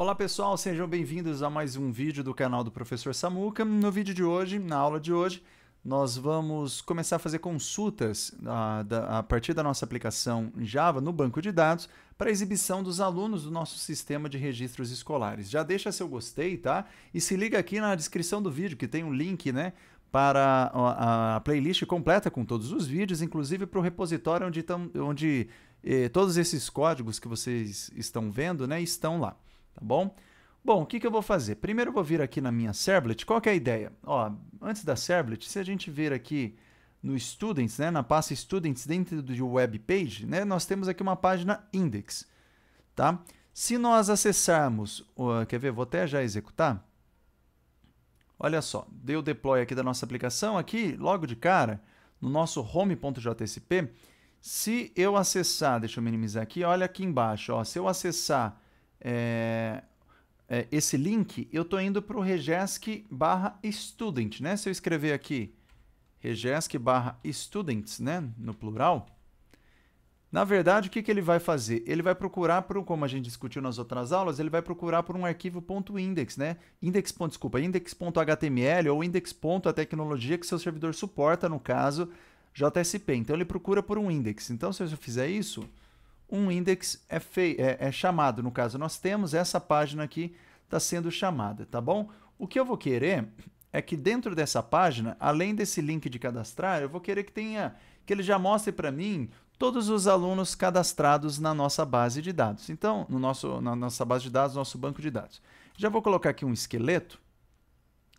Olá pessoal, sejam bem-vindos a mais um vídeo do canal do Professor Samuca. No vídeo de hoje, na aula de hoje, nós vamos começar a fazer consultas a, ah, da, a partir da nossa aplicação Java no banco de dados para exibição dos alunos do nosso sistema de registros escolares. Já deixa seu gostei, tá? E se liga aqui na descrição do vídeo que tem um link, né? Para a, playlist completa com todos os vídeos, inclusive para o repositório onde, tam, onde eh, todos esses códigos que vocês estão vendo né, estão lá tá bom? Bom, o que, que eu vou fazer? Primeiro eu vou vir aqui na minha Servlet. Qual que é a ideia? Ó, antes da Servlet, se a gente vir aqui no Students, né, na pasta Students dentro de Web Page, né, nós temos aqui uma página Index, tá? Se nós acessarmos, uh, quer ver, vou até já executar. Olha só, dei o deploy aqui da nossa aplicação, aqui logo de cara, no nosso home.jsp, se eu acessar, deixa eu minimizar aqui, olha aqui embaixo, ó, se eu acessar é, é, esse link, eu estou indo para o Regesk barra student, né? Se eu escrever aqui Regesk barra students, né? No plural. Na verdade, o que, que ele vai fazer? Ele vai procurar por, como a gente discutiu nas outras aulas, ele vai procurar por um arquivo .index, né? Index, desculpa, index.html ou index. a tecnologia que seu servidor suporta, no caso, JSP. Então, ele procura por um index. Então, se eu fizer isso, um index é, é, é chamado. No caso, nós temos essa página aqui está sendo chamada, tá bom? O que eu vou querer é que dentro dessa página, além desse link de cadastrar, eu vou querer que tenha que ele já mostre para mim todos os alunos cadastrados na nossa base de dados. Então, no nosso, na nossa base de dados, nosso banco de dados. Já vou colocar aqui um esqueleto,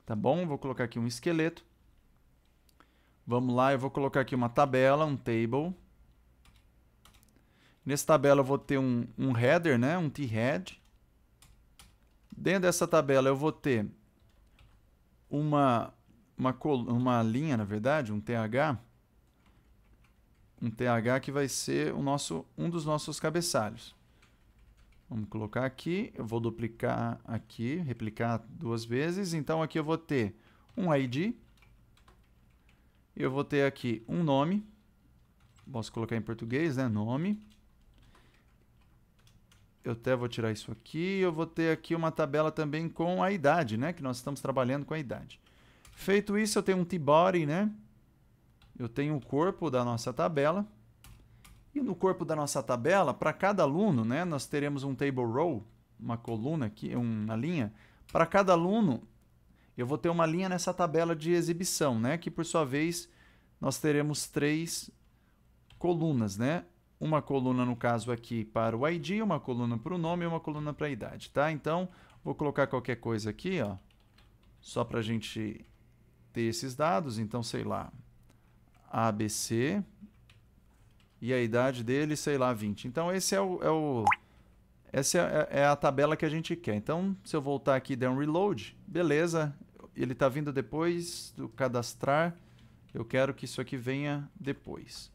tá bom? Vou colocar aqui um esqueleto. Vamos lá, eu vou colocar aqui uma tabela, um table. Nessa tabela eu vou ter um, um header, né? um thread. Dentro dessa tabela eu vou ter uma, uma, uma linha, na verdade, um TH. Um TH que vai ser o nosso, um dos nossos cabeçalhos. Vamos colocar aqui, eu vou duplicar aqui, replicar duas vezes. Então aqui eu vou ter um ID, eu vou ter aqui um nome, posso colocar em português, né? Nome eu até vou tirar isso aqui, eu vou ter aqui uma tabela também com a idade, né? Que nós estamos trabalhando com a idade. Feito isso, eu tenho um T-body, né? Eu tenho o corpo da nossa tabela. E no corpo da nossa tabela, para cada aluno, né? Nós teremos um table row, uma coluna aqui, uma linha. Para cada aluno, eu vou ter uma linha nessa tabela de exibição, né? Que por sua vez, nós teremos três colunas, né? uma coluna, no caso aqui, para o ID, uma coluna para o nome e uma coluna para a idade, tá? Então, vou colocar qualquer coisa aqui, ó, só para a gente ter esses dados. Então, sei lá, ABC e a idade dele, sei lá, 20. Então, esse é o, é o essa é, é, é a tabela que a gente quer. Então, se eu voltar aqui e der um reload, beleza, ele está vindo depois do cadastrar. Eu quero que isso aqui venha depois.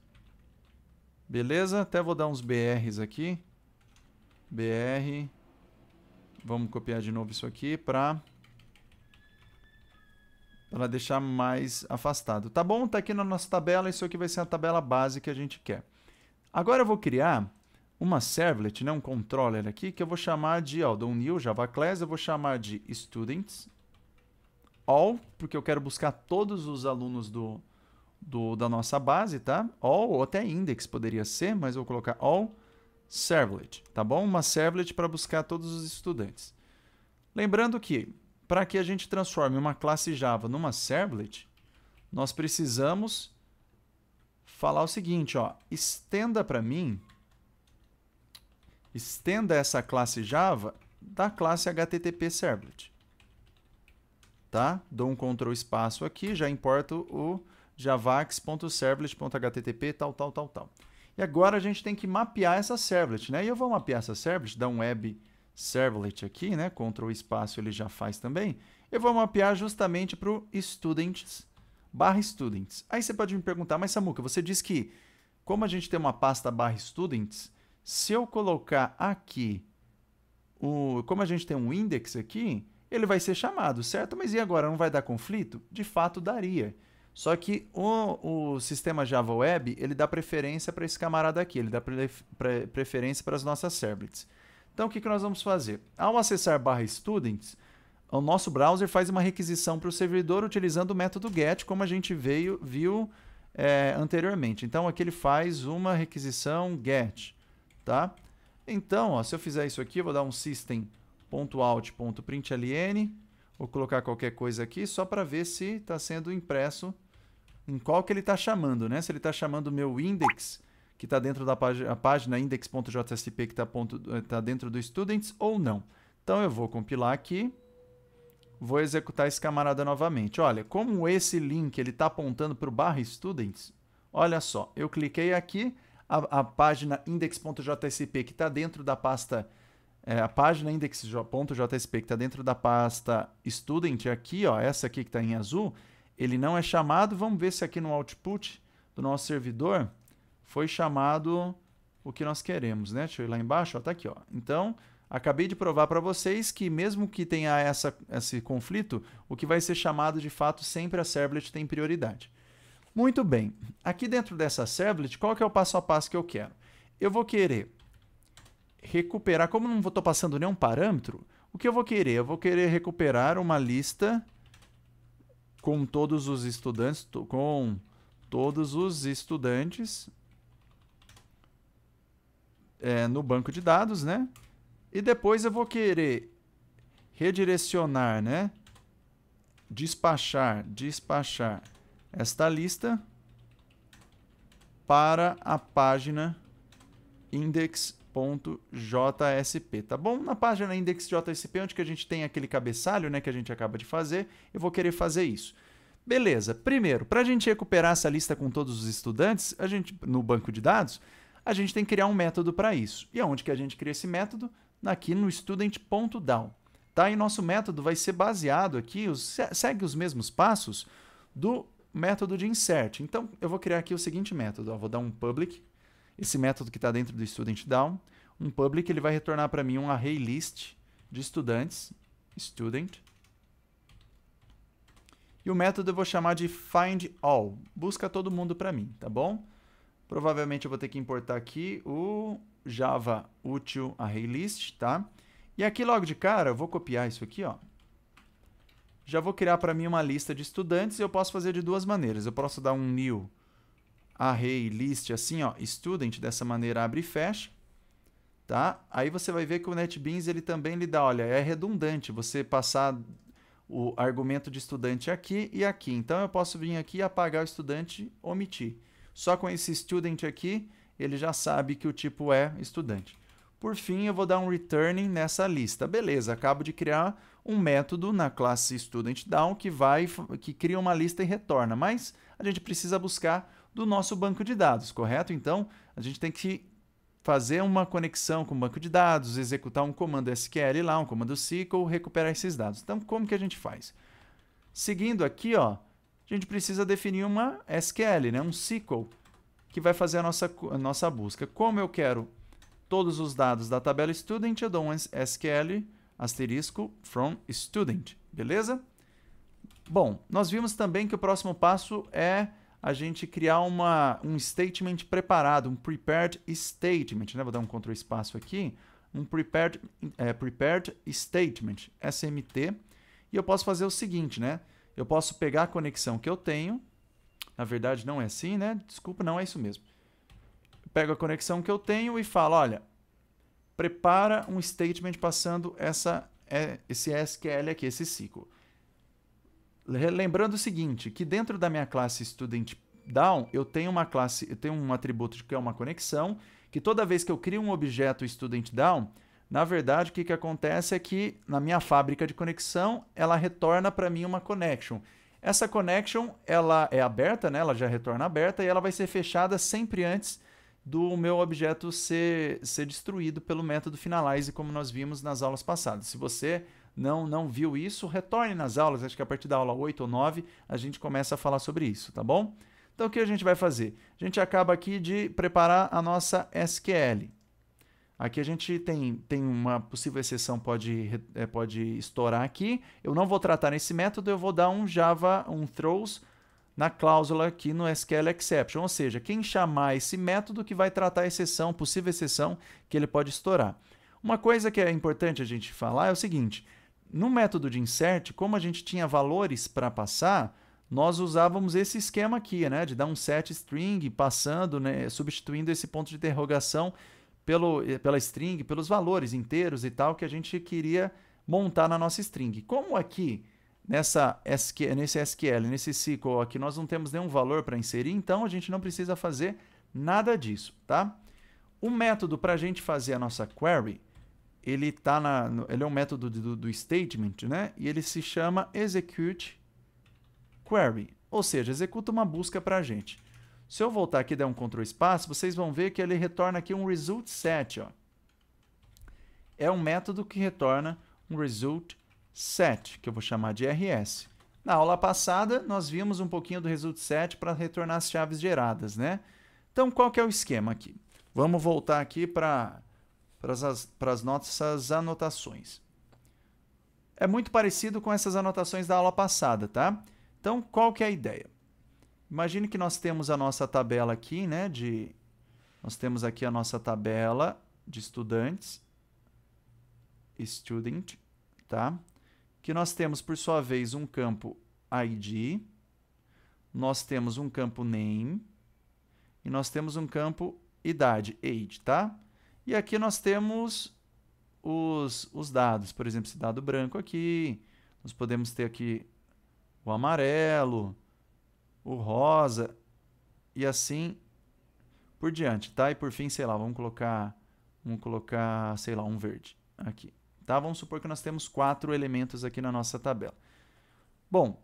Beleza? Até vou dar uns BRs aqui. BR. Vamos copiar de novo isso aqui para para deixar mais afastado. Tá bom? Tá aqui na nossa tabela. Isso aqui vai ser a tabela base que a gente quer. Agora eu vou criar uma servlet, né? um controller aqui, que eu vou chamar de ó, do new Java class, eu vou chamar de students all, porque eu quero buscar todos os alunos do, do, da nossa base, tá? All, ou até index poderia ser, mas eu vou colocar all servlet, tá bom? Uma servlet para buscar todos os estudantes. Lembrando que, para que a gente transforme uma classe Java numa servlet, nós precisamos falar o seguinte, ó, estenda para mim, estenda essa classe Java da classe HTTP servlet. Tá? Dou um control espaço aqui, já importo o javax.servlet.http, tal, tal, tal, tal. E agora a gente tem que mapear essa servlet, né? E eu vou mapear essa servlet, dar um web servlet aqui, né? Ctrl espaço ele já faz também. Eu vou mapear justamente para o students, barra students. Aí você pode me perguntar, mas Samuca, você diz que como a gente tem uma pasta barra students, se eu colocar aqui, o, como a gente tem um index aqui, ele vai ser chamado, certo? Mas e agora, não vai dar conflito? De fato, daria. Só que o, o sistema Java Web, ele dá preferência para esse camarada aqui, ele dá pre, pre, preferência para as nossas servlets. Então, o que, que nós vamos fazer? Ao acessar barra students, o nosso browser faz uma requisição para o servidor utilizando o método get, como a gente veio, viu é, anteriormente. Então, aqui ele faz uma requisição get, tá? Então, ó, se eu fizer isso aqui, eu vou dar um system.out.println, vou colocar qualquer coisa aqui só para ver se está sendo impresso em qual que ele está chamando, né? Se ele está chamando o meu index, que está dentro da página, página index.jsp que está eh, tá dentro do students ou não. Então eu vou compilar aqui, vou executar esse camarada novamente. Olha, como esse link ele está apontando para o barra students, olha só, eu cliquei aqui, a, a página index.jsp que está dentro da pasta é, a página index.jsp que está dentro da pasta student aqui, ó, essa aqui que está em azul, ele não é chamado. Vamos ver se aqui no output do nosso servidor foi chamado o que nós queremos, né? Deixa eu ir lá embaixo, está aqui, ó. Então, acabei de provar para vocês que mesmo que tenha essa, esse conflito, o que vai ser chamado de fato sempre a servlet tem prioridade. Muito bem. Aqui dentro dessa servlet, qual que é o passo a passo que eu quero? Eu vou querer recuperar, como não estou passando nenhum parâmetro, o que eu vou querer? Eu vou querer recuperar uma lista com todos os estudantes, com todos os estudantes é, no banco de dados, né? E depois eu vou querer redirecionar, né? Despachar, despachar esta lista para a página index index.jsp, tá bom? Na página index.jsp, onde que a gente tem aquele cabeçalho né, que a gente acaba de fazer, eu vou querer fazer isso. Beleza, primeiro, para a gente recuperar essa lista com todos os estudantes, a gente no banco de dados, a gente tem que criar um método para isso. E aonde que a gente cria esse método? Aqui no student.down. Tá? E nosso método vai ser baseado aqui, os, segue os mesmos passos do método de insert. Então, eu vou criar aqui o seguinte método. Ó, vou dar um public esse método que está dentro do student down, um public ele vai retornar para mim um array list de estudantes, student. E o método eu vou chamar de find all, busca todo mundo para mim, tá bom? Provavelmente eu vou ter que importar aqui o java útil array list, tá? E aqui logo de cara, eu vou copiar isso aqui, ó. Já vou criar para mim uma lista de estudantes e eu posso fazer de duas maneiras. Eu posso dar um new array list assim, ó, student, dessa maneira abre e fecha, tá? Aí você vai ver que o NetBeans ele também lhe dá, olha, é redundante você passar o argumento de estudante aqui e aqui. Então eu posso vir aqui e apagar o estudante, omitir. Só com esse student aqui, ele já sabe que o tipo é estudante. Por fim, eu vou dar um returning nessa lista. Beleza, acabo de criar um método na classe StudentDown que vai que cria uma lista e retorna, mas a gente precisa buscar do nosso banco de dados, correto? Então, a gente tem que fazer uma conexão com o banco de dados, executar um comando SQL lá, um comando SQL, recuperar esses dados. Então, como que a gente faz? Seguindo aqui, ó, a gente precisa definir uma SQL, né? um SQL, que vai fazer a nossa, a nossa busca. Como eu quero todos os dados da tabela student, eu dou um SQL asterisco from student, beleza? Bom, nós vimos também que o próximo passo é a gente criar uma, um statement preparado, um prepared statement. Né? Vou dar um control espaço aqui. Um prepared, é, prepared statement, SMT. E eu posso fazer o seguinte, né? Eu posso pegar a conexão que eu tenho. Na verdade, não é assim, né? Desculpa, não é isso mesmo. pego a conexão que eu tenho e falo, olha, prepara um statement passando essa, é, esse SQL aqui, esse ciclo. Lembrando o seguinte, que dentro da minha classe Student Down, eu tenho uma classe, eu tenho um atributo que é uma conexão, que toda vez que eu crio um objeto Student Down, na verdade, o que, que acontece é que na minha fábrica de conexão, ela retorna para mim uma connection. Essa connection ela é aberta, né? ela já retorna aberta e ela vai ser fechada sempre antes do meu objeto ser, ser destruído pelo método finalize, como nós vimos nas aulas passadas. Se você não não viu isso, retorne nas aulas, acho que a partir da aula 8 ou 9 a gente começa a falar sobre isso, tá bom? Então o que a gente vai fazer? A gente acaba aqui de preparar a nossa SQL. Aqui a gente tem, tem uma possível exceção, pode, é, pode estourar aqui. Eu não vou tratar nesse método, eu vou dar um Java, um throws, na cláusula aqui no SQL exception, ou seja, quem chamar esse método que vai tratar a exceção, possível exceção que ele pode estourar. Uma coisa que é importante a gente falar é o seguinte: no método de insert, como a gente tinha valores para passar, nós usávamos esse esquema aqui, né? De dar um set string passando, né? substituindo esse ponto de interrogação pelo, eh, pela string, pelos valores inteiros e tal que a gente queria montar na nossa string. Como aqui, nessa SQL, nesse SQL, nesse SQL aqui, nós não temos nenhum valor para inserir, então a gente não precisa fazer nada disso, tá? O método para a gente fazer a nossa query ele tá na, no, ele é um método do, do statement, né? E ele se chama execute query, ou seja, executa uma busca para a gente. Se eu voltar aqui e der um control espaço, vocês vão ver que ele retorna aqui um result set, ó. É um método que retorna um result set, que eu vou chamar de RS. Na aula passada, nós vimos um pouquinho do result set para retornar as chaves geradas, né? Então, qual que é o esquema aqui? Vamos voltar aqui para para as, nossas anotações. É muito parecido com essas anotações da aula passada, tá? Então, qual que é a ideia? Imagine que nós temos a nossa tabela aqui, né? De, nós temos aqui a nossa tabela de estudantes, student, tá? Que nós temos, por sua vez, um campo ID, nós temos um campo name e nós temos um campo idade, age, tá? E aqui nós temos os, os dados. Por exemplo, esse dado branco aqui. Nós podemos ter aqui o amarelo, o rosa e assim por diante, tá? E por fim, sei lá, vamos colocar, vamos colocar, sei lá, um verde aqui, tá? Vamos supor que nós temos quatro elementos aqui na nossa tabela. Bom,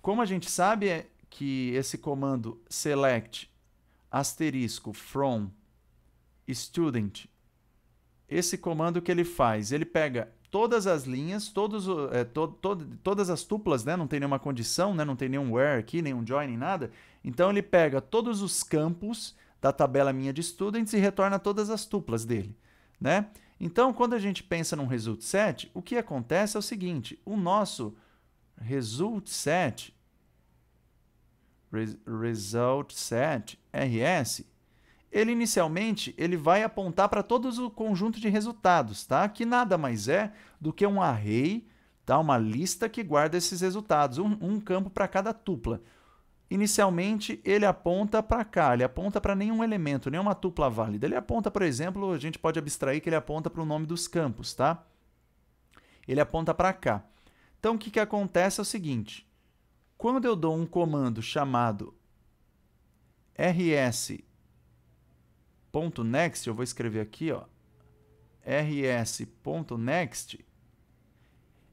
como a gente sabe é que esse comando select asterisco from student. Esse comando que ele faz, ele pega todas as linhas, todos, é, to, to, todas as tuplas, né? não tem nenhuma condição, né? não tem nenhum where aqui, nenhum join, nem nada. Então ele pega todos os campos da tabela minha de students e retorna todas as tuplas dele. Né? Então, quando a gente pensa num result set, o que acontece é o seguinte, o nosso result set, res, result set, RS, ele inicialmente ele vai apontar para todos o conjunto de resultados, tá? Que nada mais é do que um array, tá? Uma lista que guarda esses resultados, um, um campo para cada tupla. Inicialmente ele aponta para cá, ele aponta para nenhum elemento, nenhuma tupla válida. Ele aponta, por exemplo, a gente pode abstrair que ele aponta para o nome dos campos, tá? Ele aponta para cá. Então o que, que acontece é o seguinte: quando eu dou um comando chamado rs ponto .next, eu vou escrever aqui, ó, rs.next,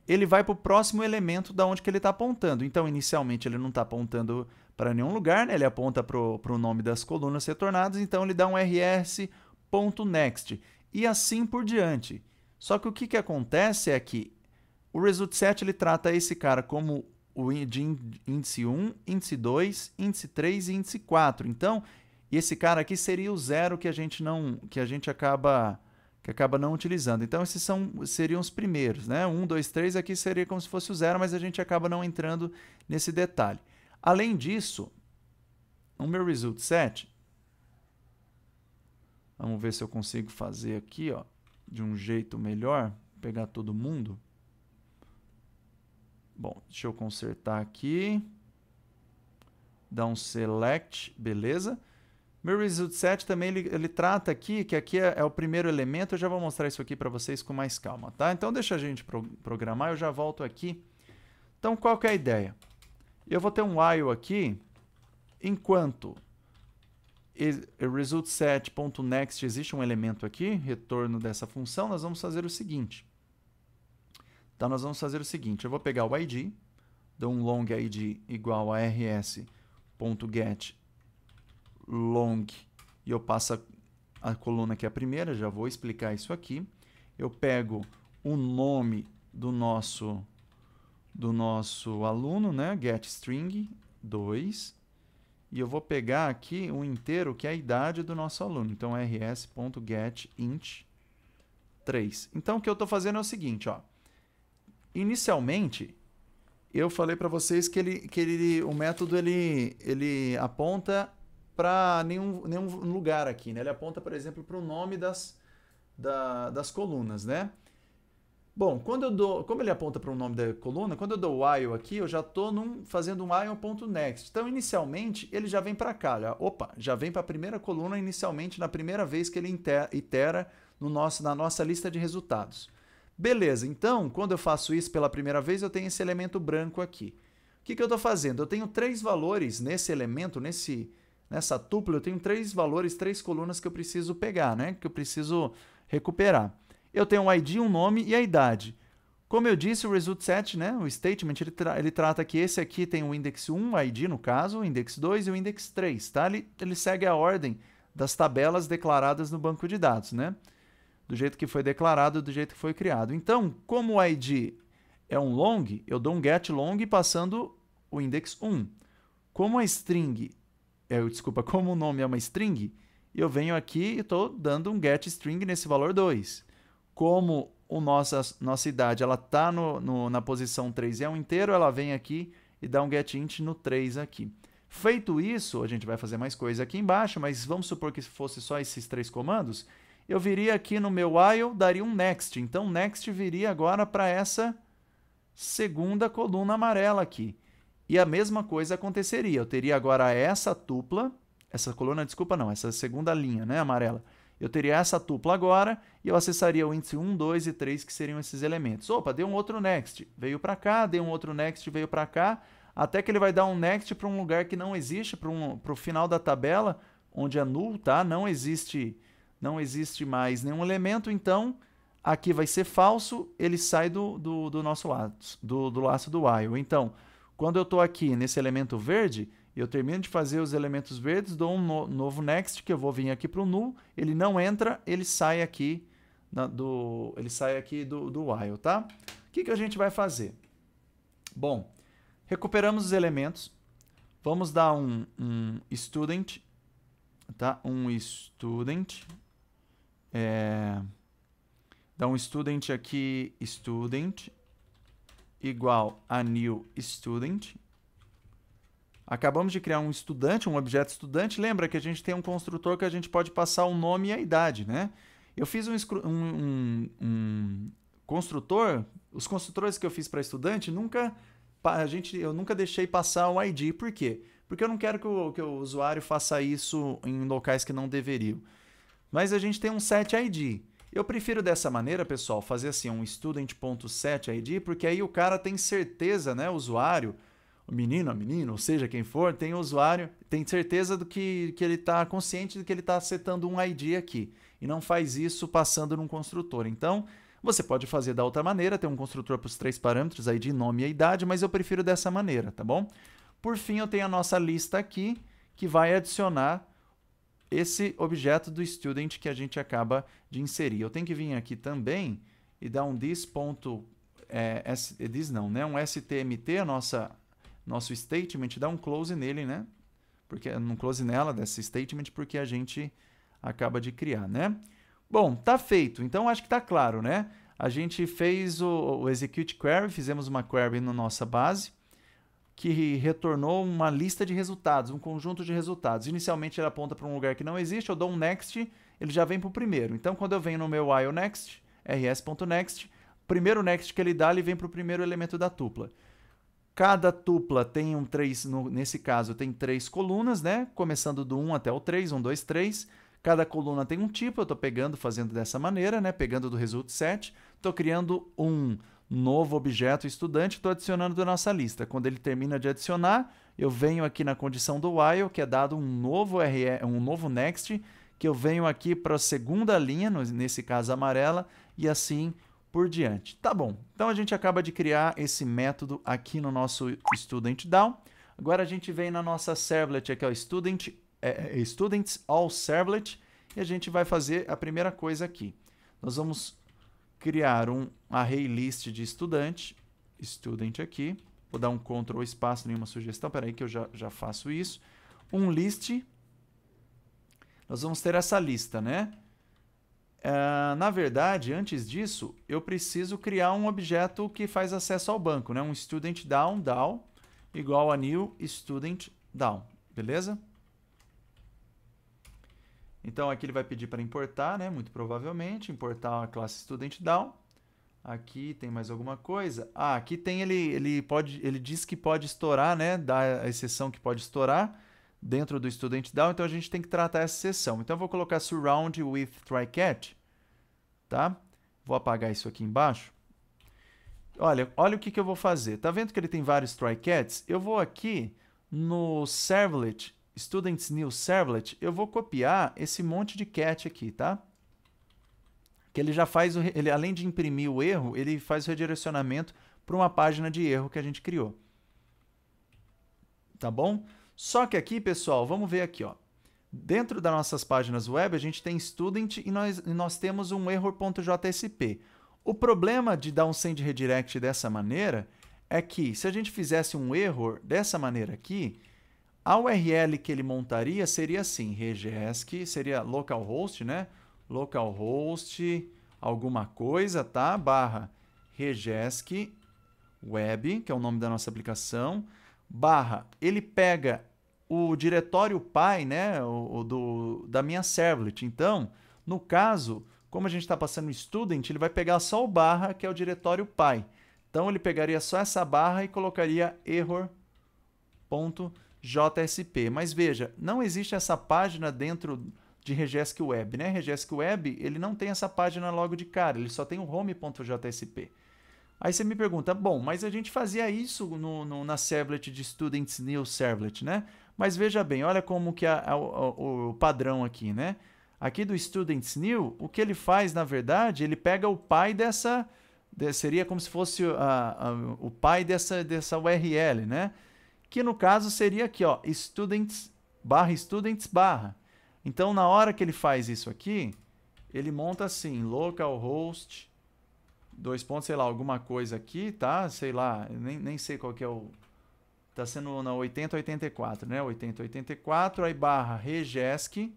ele vai para o próximo elemento da onde que ele está apontando. Então, inicialmente, ele não está apontando para nenhum lugar, né? ele aponta para o nome das colunas retornadas, então ele dá um rs.next e assim por diante. Só que o que, que acontece é que o result set ele trata esse cara como o de índice 1, índice 2, índice 3 e índice 4. Então, e esse cara aqui seria o zero que a gente não que a gente acaba que acaba não utilizando. Então esses são seriam os primeiros, né? um dois três aqui seria como se fosse o zero, mas a gente acaba não entrando nesse detalhe. Além disso, o meu result set Vamos ver se eu consigo fazer aqui, ó, de um jeito melhor, pegar todo mundo. Bom, deixa eu consertar aqui. Dá um select, beleza? Mirror's 7 também ele, ele, trata aqui, que aqui é, é, o primeiro elemento, eu já vou mostrar isso aqui para vocês com mais calma, tá? Então deixa a gente pro, programar, eu já volto aqui. Então qual é a ideia? Eu vou ter um while aqui, enquanto result existe um elemento aqui, retorno dessa função, nós vamos fazer o seguinte. Então nós vamos fazer o seguinte, eu vou pegar o id, dou um long id igual a rs.get long e eu passo a, a coluna que é a primeira, já vou explicar isso aqui. Eu pego o nome do nosso do nosso aluno, né? Get string 2 e eu vou pegar aqui um inteiro que é a idade do nosso aluno. Então rs.getInt 3. Então o que eu estou fazendo é o seguinte, ó. Inicialmente eu falei para vocês que ele, que ele, o método ele, ele aponta para nenhum, nenhum lugar aqui, né? Ele aponta, por exemplo, para o nome das, da, das colunas, né? Bom, quando eu dou, como ele aponta para o nome da coluna, quando eu dou while aqui, eu já estou fazendo um while.next. Então, inicialmente, ele já vem para cá. Já, opa, já vem para a primeira coluna inicialmente, na primeira vez que ele itera no nosso, na nossa lista de resultados. Beleza, então, quando eu faço isso pela primeira vez, eu tenho esse elemento branco aqui. O que, que eu estou fazendo? Eu tenho três valores nesse elemento, nesse Nessa tupla eu tenho três valores, três colunas que eu preciso pegar, né? que eu preciso recuperar. Eu tenho um ID, um nome e a idade. Como eu disse, o result set, né, o statement, ele, tra ele trata que esse aqui tem o index 1, o ID no caso, o index 2 e o index 3. Tá? Ele, ele segue a ordem das tabelas declaradas no banco de dados, né? do jeito que foi declarado, do jeito que foi criado. Então, como o ID é um long, eu dou um get long passando o index 1. Como a string é, eu, desculpa, como o nome é uma string, eu venho aqui e estou dando um get string nesse valor 2. Como o nossa, nossa idade está no, no, na posição 3 e é um inteiro, ela vem aqui e dá um get int no 3 aqui. Feito isso, a gente vai fazer mais coisa aqui embaixo, mas vamos supor que fosse só esses três comandos. Eu viria aqui no meu while, daria um next. Então, next viria agora para essa segunda coluna amarela aqui. E a mesma coisa aconteceria. Eu teria agora essa tupla, essa coluna, desculpa, não, essa segunda linha, né, amarela. Eu teria essa tupla agora e eu acessaria o índice 1, 2 e 3, que seriam esses elementos. Opa, deu um outro next, veio para cá, deu um outro next, veio para cá, até que ele vai dar um next para um lugar que não existe, para um, o final da tabela, onde é null, tá? Não existe, não existe mais nenhum elemento, então aqui vai ser falso, ele sai do, do, do nosso laço, do, do laço do while. Então, quando eu estou aqui nesse elemento verde, eu termino de fazer os elementos verdes, dou um no novo next, que eu vou vir aqui para o null, ele não entra, ele sai aqui na, do, ele sai aqui do, do while, tá? O que, que a gente vai fazer? Bom, recuperamos os elementos, vamos dar um, um student, tá? Um student, é... dá um student aqui, student, igual a new student. Acabamos de criar um estudante, um objeto estudante. Lembra que a gente tem um construtor que a gente pode passar o nome e a idade, né? Eu fiz um, um, um construtor, os construtores que eu fiz para estudante, nunca a gente, eu nunca deixei passar o ID. Por quê? Porque eu não quero que o, que o usuário faça isso em locais que não deveriam. Mas a gente tem um set ID. Eu prefiro dessa maneira, pessoal, fazer assim um student.set ID, porque aí o cara tem certeza, né, o usuário, o menino, a menina, ou seja, quem for, tem o usuário, tem certeza do que, que ele está consciente de que ele está setando um ID aqui. E não faz isso passando num construtor. Então, você pode fazer da outra maneira, ter um construtor para os três parâmetros, ID, nome e idade, mas eu prefiro dessa maneira, tá bom? Por fim, eu tenho a nossa lista aqui, que vai adicionar esse objeto do student que a gente acaba de inserir. Eu tenho que vir aqui também e dar um this. Ponto, é, S, this é, não, né? Um stmt, nossa, nosso statement, dar um close nele, né? Porque, um close nela, desse statement, porque a gente acaba de criar, né? Bom, tá feito. Então, acho que tá claro, né? A gente fez o, o execute query, fizemos uma query na nossa base que retornou uma lista de resultados, um conjunto de resultados. Inicialmente ele aponta para um lugar que não existe, eu dou um next, ele já vem para o primeiro. Então quando eu venho no meu while next, rs.next, primeiro next que ele dá, ele vem para o primeiro elemento da tupla. Cada tupla tem um 3, nesse caso tem três colunas, né? Começando do 1 até o 3, 1, 2, 3. Cada coluna tem um tipo, eu estou pegando, fazendo dessa maneira, né? Pegando do result set, estou criando um novo objeto estudante, estou adicionando da nossa lista. Quando ele termina de adicionar, eu venho aqui na condição do while, que é dado um novo, RE, um novo next, que eu venho aqui para a segunda linha, nesse caso amarela, e assim por diante. Tá bom, então a gente acaba de criar esse método aqui no nosso student down. Agora a gente vem na nossa servlet, aqui ó, student, é, é students all servlet, e a gente vai fazer a primeira coisa aqui. Nós vamos criar um array list de estudante, student aqui, vou dar um control espaço, nenhuma sugestão, peraí que eu já, já faço isso, um list, nós vamos ter essa lista, né? Uh, na verdade, antes disso, eu preciso criar um objeto que faz acesso ao banco, né? um student down, down, igual a new student down, beleza? Então aqui ele vai pedir para importar, né? Muito provavelmente, importar a classe student down. Aqui tem mais alguma coisa? Ah, aqui tem ele, ele pode, ele diz que pode estourar, né? Dá a exceção que pode estourar dentro do student down, então a gente tem que tratar essa exceção. Então eu vou colocar surround with trycat, tá? Vou apagar isso aqui embaixo. Olha, olha o que, que eu vou fazer. Tá vendo que ele tem vários trycats? Eu vou aqui no servlet students new servlet, eu vou copiar esse monte de cat aqui, tá? Que ele já faz, o, ele, além de imprimir o erro, ele faz o redirecionamento para uma página de erro que a gente criou. Tá bom? Só que aqui, pessoal, vamos ver aqui, ó. Dentro das nossas páginas web, a gente tem student e nós, e nós temos um error.jsp. O problema de dar um send redirect dessa maneira é que se a gente fizesse um error dessa maneira aqui, a URL que ele montaria seria assim, regesk, seria localhost, né? localhost alguma coisa, tá? Barra regesk web, que é o nome da nossa aplicação, barra, ele pega o diretório pai, né, o, o do, da minha servlet. Então, no caso, como a gente está passando student, ele vai pegar só o barra, que é o diretório pai. Então, ele pegaria só essa barra e colocaria error.servlet JSP. Mas veja, não existe essa página dentro de Regesk Web, né? Regesk Web, ele não tem essa página logo de cara, ele só tem o home.jsp. Aí você me pergunta, bom, mas a gente fazia isso no, no, na servlet de Students New Servlet, né? Mas veja bem, olha como que a, a, o, o padrão aqui, né? Aqui do Students New, o que ele faz, na verdade, ele pega o pai dessa... De, seria como se fosse a, o pai dessa, dessa URL, né? que no caso seria aqui, ó, students barra students barra. Então, na hora que ele faz isso aqui, ele monta assim, localhost, dois pontos, sei lá, alguma coisa aqui, tá? Sei lá, nem, nem sei qual que é o... Tá sendo na 8084, né? 8084, aí barra regesc,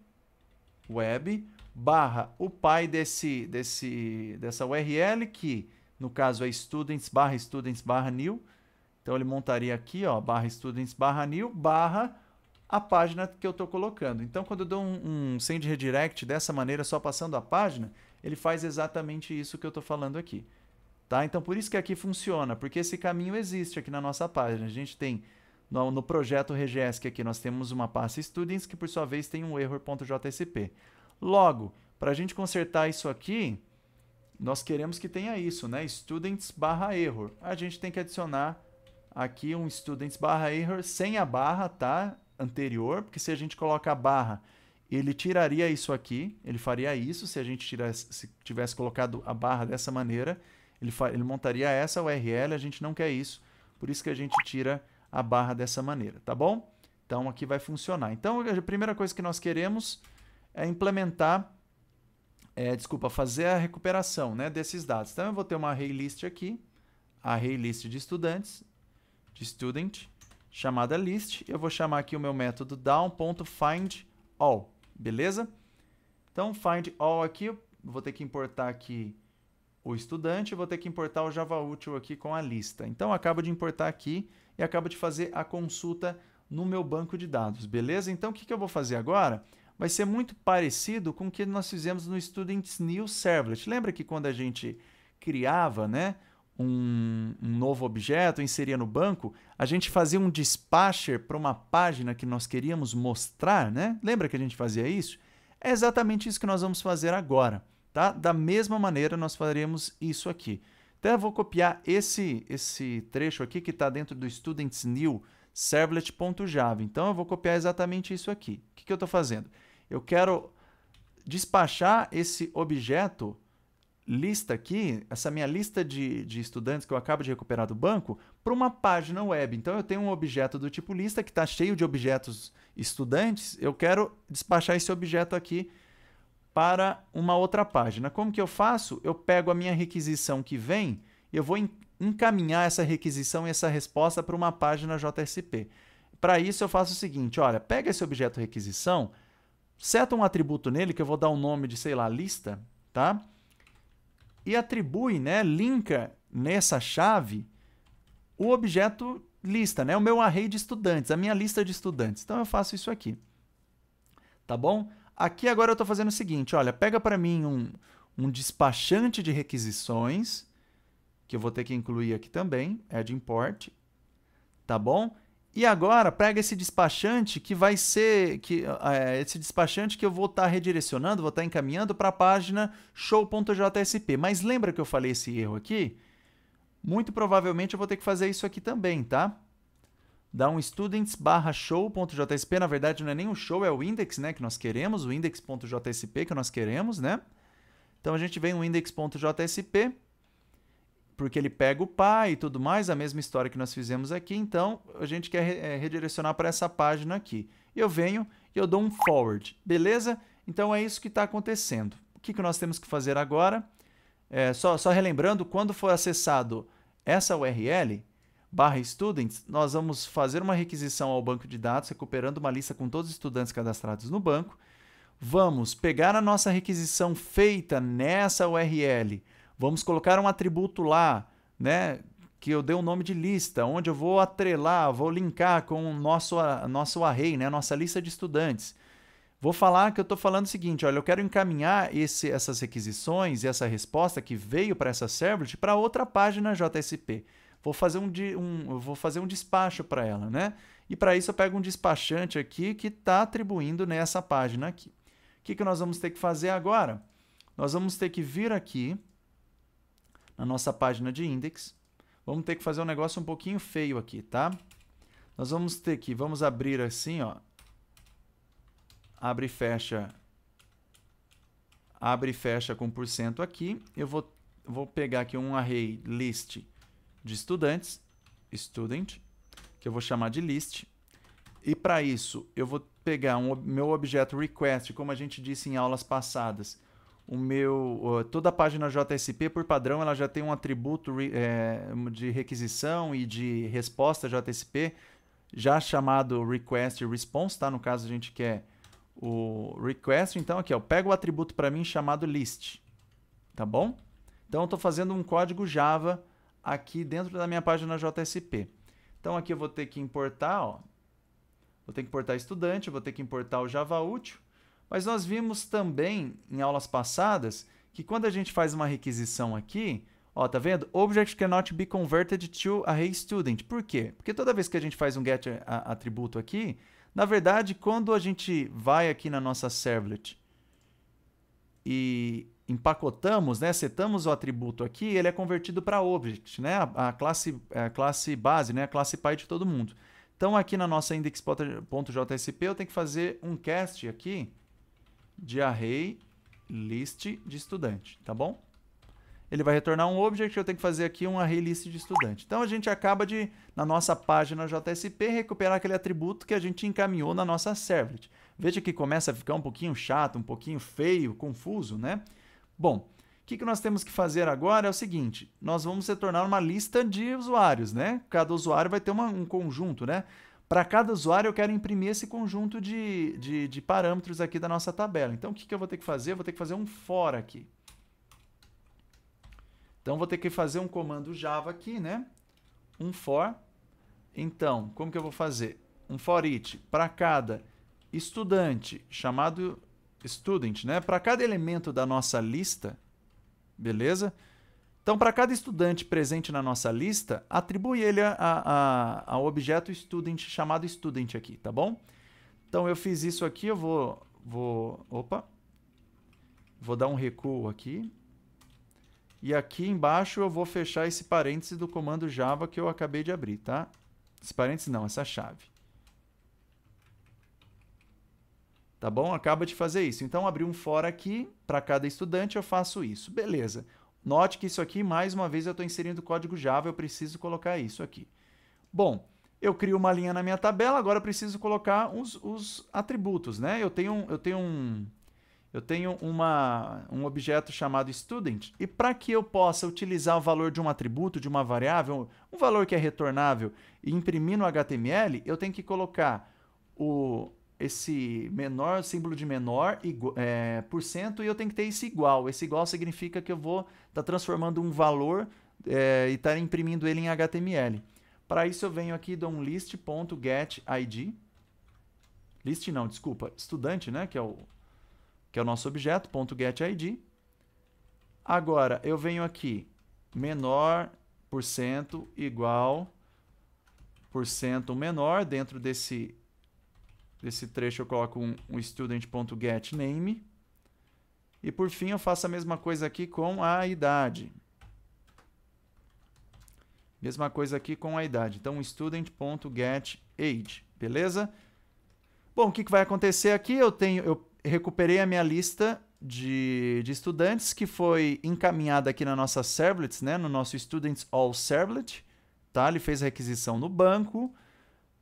web, barra o pai desse, desse, dessa URL, que no caso é students barra students barra new, então ele montaria aqui, ó, barra students, barra new, barra a página que eu estou colocando. Então quando eu dou um, um send redirect dessa maneira, só passando a página, ele faz exatamente isso que eu estou falando aqui. Tá? Então por isso que aqui funciona, porque esse caminho existe aqui na nossa página. A gente tem no, no projeto Regesk aqui, nós temos uma pasta students que por sua vez tem um error.jsp. Logo, para a gente consertar isso aqui, nós queremos que tenha isso, né? students barra error. A gente tem que adicionar aqui um students barra error sem a barra, tá? Anterior, porque se a gente coloca a barra, ele tiraria isso aqui, ele faria isso, se a gente se tivesse colocado a barra dessa maneira, ele, ele montaria essa URL, a gente não quer isso, por isso que a gente tira a barra dessa maneira, tá bom? Então aqui vai funcionar. Então a primeira coisa que nós queremos é implementar, é, desculpa, fazer a recuperação né, desses dados. Então eu vou ter uma array list aqui, array list de estudantes, de student, chamada list. Eu vou chamar aqui o meu método down.findAll, beleza? Então, findAll aqui, vou ter que importar aqui o estudante, vou ter que importar o Java útil aqui com a lista. Então, acabo de importar aqui e acabo de fazer a consulta no meu banco de dados, beleza? Então, o que, que eu vou fazer agora? Vai ser muito parecido com o que nós fizemos no Students New Servlet. Lembra que quando a gente criava, né? um, um novo objeto, inseria no banco, a gente fazia um dispatcher para uma página que nós queríamos mostrar, né? Lembra que a gente fazia isso? É exatamente isso que nós vamos fazer agora, tá? Da mesma maneira nós faremos isso aqui. Até então, vou copiar esse, esse trecho aqui que está dentro do Students New Servlet.java. Então eu vou copiar exatamente isso aqui. O que, que eu estou fazendo? Eu quero despachar esse objeto lista aqui, essa minha lista de, de estudantes que eu acabo de recuperar do banco, para uma página web. Então eu tenho um objeto do tipo lista que está cheio de objetos estudantes. Eu quero despachar esse objeto aqui para uma outra página. Como que eu faço? Eu pego a minha requisição que vem, eu vou encaminhar essa requisição e essa resposta para uma página JSP. Para isso eu faço o seguinte, olha, pega esse objeto requisição, seta um atributo nele que eu vou dar o um nome de, sei lá, lista, tá? e atribui, né, linka nessa chave o objeto lista, né, o meu array de estudantes, a minha lista de estudantes. Então eu faço isso aqui. Tá bom? Aqui agora eu estou fazendo o seguinte, olha, pega para mim um, um despachante de requisições, que eu vou ter que incluir aqui também, add import, tá bom? E agora pega esse despachante que vai ser que é, esse despachante que eu vou estar tá redirecionando, vou estar tá encaminhando para a página show.jsp. Mas lembra que eu falei esse erro aqui? Muito provavelmente eu vou ter que fazer isso aqui também, tá? Dá um students barra show.jsp, na verdade não é nem o show, é o index, né, que nós queremos, o index.jsp que nós queremos, né? Então a gente vem no index.jsp porque ele pega o pai e tudo mais, a mesma história que nós fizemos aqui, então a gente quer re eh, redirecionar para essa página aqui. Eu venho e eu dou um forward, beleza? Então é isso que está acontecendo. O que, que nós temos que fazer agora? É, só, só relembrando, quando for acessado essa URL, barra students, nós vamos fazer uma requisição ao banco de dados, recuperando uma lista com todos os estudantes cadastrados no banco. Vamos pegar a nossa requisição feita nessa URL, Vamos colocar um atributo lá, né? Que eu dei o um nome de lista, onde eu vou atrelar, vou linkar com o nosso, nosso array, né? nossa lista de estudantes. Vou falar que eu estou falando o seguinte: olha, eu quero encaminhar esse, essas requisições e essa resposta que veio para essa servlet para outra página JSP. Vou fazer um, um vou fazer um despacho para ela, né? E para isso eu pego um despachante aqui que está atribuindo nessa página aqui. O que, que nós vamos ter que fazer agora? Nós vamos ter que vir aqui na nossa página de index. Vamos ter que fazer um negócio um pouquinho feio aqui, tá? Nós vamos ter que, vamos abrir assim, ó. Abre e fecha. Abre e fecha com porcento aqui. Eu vou, vou pegar aqui um array list de estudantes, student, que eu vou chamar de list. E para isso, eu vou pegar um, meu objeto request, como a gente disse em aulas passadas, o meu toda a página JSP por padrão ela já tem um atributo é, de requisição e de resposta JSP já chamado request response tá no caso a gente quer o request então aqui ó pega o atributo para mim chamado list tá bom então eu estou fazendo um código Java aqui dentro da minha página JSP então aqui eu vou ter que importar ó vou ter que importar estudante vou ter que importar o Java útil mas nós vimos também em aulas passadas que quando a gente faz uma requisição aqui, ó, tá vendo? Object cannot be converted to array student. Por quê? Porque toda vez que a gente faz um get atributo aqui, na verdade, quando a gente vai aqui na nossa servlet e empacotamos, né, setamos o atributo aqui, ele é convertido para object, né, a, a classe, a classe base, né, a classe pai de todo mundo. Então aqui na nossa index.jsp eu tenho que fazer um cast aqui de array list de estudante, tá bom? Ele vai retornar um object, eu tenho que fazer aqui um array list de estudante. Então a gente acaba de, na nossa página JSP, recuperar aquele atributo que a gente encaminhou na nossa servlet. Veja que começa a ficar um pouquinho chato, um pouquinho feio, confuso, né? Bom, o que, que nós temos que fazer agora é o seguinte, nós vamos retornar uma lista de usuários, né? Cada usuário vai ter uma, um conjunto, né? Para cada usuário, eu quero imprimir esse conjunto de, de, de parâmetros aqui da nossa tabela. Então, o que, que eu vou ter que fazer? Eu vou ter que fazer um for aqui. Então, vou ter que fazer um comando Java aqui, né? Um for. Então, como que eu vou fazer? Um for it para cada estudante, chamado student, né? Para cada elemento da nossa lista, beleza? Beleza? Então, para cada estudante presente na nossa lista, atribui ele a, a, ao objeto student, chamado student aqui, tá bom? Então, eu fiz isso aqui, eu vou, vou, opa, vou dar um recuo aqui. E aqui embaixo eu vou fechar esse parêntese do comando Java que eu acabei de abrir, tá? Esse parêntese não, essa chave. Tá bom? Acaba de fazer isso. Então, abri um fora aqui para cada estudante, eu faço isso. Beleza. Note que isso aqui, mais uma vez, eu estou inserindo código Java, eu preciso colocar isso aqui. Bom, eu crio uma linha na minha tabela, agora eu preciso colocar os, os atributos, né? Eu tenho, eu tenho, um, eu tenho uma, um objeto chamado student, e para que eu possa utilizar o valor de um atributo, de uma variável, um valor que é retornável, e imprimir no HTML, eu tenho que colocar o, esse menor, símbolo de menor é, por cento, e eu tenho que ter esse igual. Esse igual significa que eu vou estar tá transformando um valor é, e estar tá imprimindo ele em HTML. Para isso eu venho aqui e dou um list.getId. List não, desculpa, estudante, né, que é o, que é o nosso objeto, .getId. Agora, eu venho aqui, menor por cento igual por cento menor dentro desse desse trecho eu coloco um, um student.getName. E por fim eu faço a mesma coisa aqui com a idade. Mesma coisa aqui com a idade. Então, student.getAge, beleza? Bom, o que, que vai acontecer aqui? Eu, tenho, eu recuperei a minha lista de, de estudantes que foi encaminhada aqui na nossa servlets, né? no nosso Students All Servlet. Tá? Ele fez a requisição no banco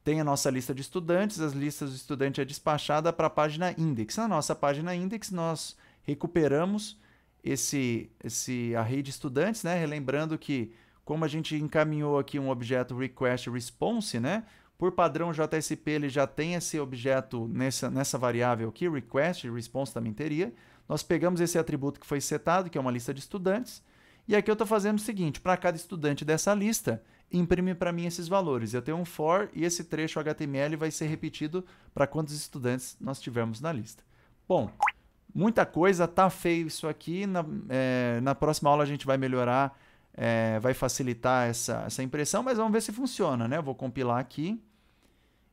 tem a nossa lista de estudantes, as listas de estudante é despachada para a página index. Na nossa página index, nós recuperamos esse, esse array de estudantes, né? Relembrando que, como a gente encaminhou aqui um objeto request response, né? Por padrão JSP, ele já tem esse objeto nessa, nessa variável aqui, request, response também teria. Nós pegamos esse atributo que foi setado, que é uma lista de estudantes, e aqui eu estou fazendo o seguinte, para cada estudante dessa lista, imprime para mim esses valores. Eu tenho um for e esse trecho HTML vai ser repetido para quantos estudantes nós tivermos na lista. Bom, muita coisa, tá feio isso aqui. Na, é, na próxima aula a gente vai melhorar, é, vai facilitar essa, essa impressão, mas vamos ver se funciona, né? Eu vou compilar aqui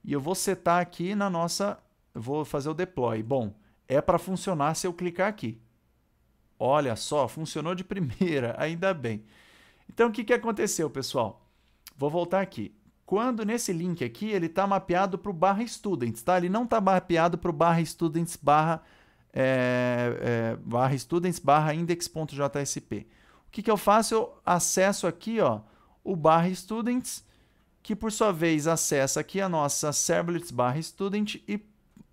e eu vou setar aqui na nossa. Vou fazer o deploy. Bom, é para funcionar se eu clicar aqui. Olha só, funcionou de primeira, ainda bem. Então o que, que aconteceu, pessoal? Vou voltar aqui. Quando nesse link aqui, ele está mapeado para o barra students, tá? Ele não está mapeado para o barra students barra, é, é, barra students barra index.jsp. O que, que eu faço? Eu acesso aqui ó, o barra students, que por sua vez acessa aqui a nossa servlets barra student e,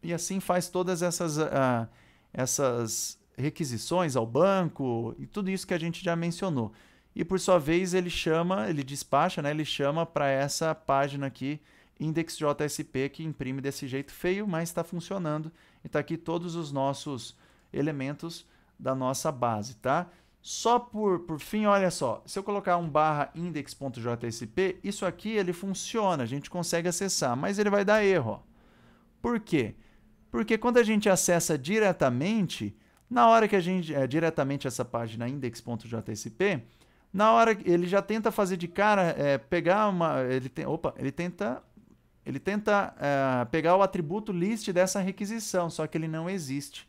e assim faz todas essas, uh, essas requisições ao banco e tudo isso que a gente já mencionou. E por sua vez ele chama, ele despacha, né? Ele chama para essa página aqui, index.jsp, que imprime desse jeito feio, mas está funcionando. E está aqui todos os nossos elementos da nossa base, tá? Só por, por fim, olha só, se eu colocar um barra index.jsp, isso aqui ele funciona, a gente consegue acessar, mas ele vai dar erro. Ó. Por quê? Porque quando a gente acessa diretamente, na hora que a gente é, diretamente essa página index.jsp, na hora ele já tenta fazer de cara, é, pegar uma, ele tem, opa, ele tenta, ele tenta é, pegar o atributo list dessa requisição, só que ele não existe,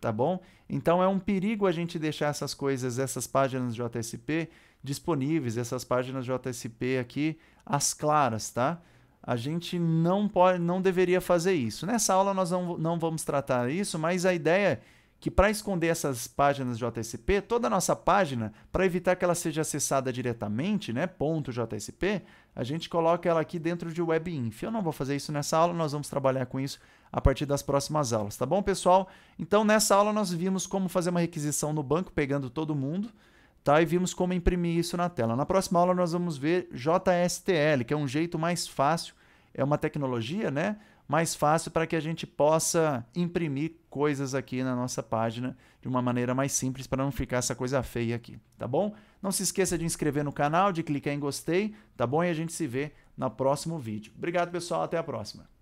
tá bom? Então é um perigo a gente deixar essas coisas, essas páginas JSP disponíveis, essas páginas JSP aqui as claras, tá? A gente não pode, não deveria fazer isso. Nessa aula nós não, não vamos tratar isso, mas a ideia que para esconder essas páginas JSP, toda a nossa página, para evitar que ela seja acessada diretamente, né, ponto .jsp, a gente coloca ela aqui dentro de WebInf. Eu não vou fazer isso nessa aula, nós vamos trabalhar com isso a partir das próximas aulas, tá bom, pessoal? Então, nessa aula nós vimos como fazer uma requisição no banco pegando todo mundo, tá? E vimos como imprimir isso na tela. Na próxima aula nós vamos ver JSTL, que é um jeito mais fácil, é uma tecnologia, né, mais fácil para que a gente possa imprimir coisas aqui na nossa página de uma maneira mais simples para não ficar essa coisa feia aqui, tá bom? Não se esqueça de inscrever no canal, de clicar em gostei, tá bom? E a gente se vê no próximo vídeo. Obrigado, pessoal, até a próxima.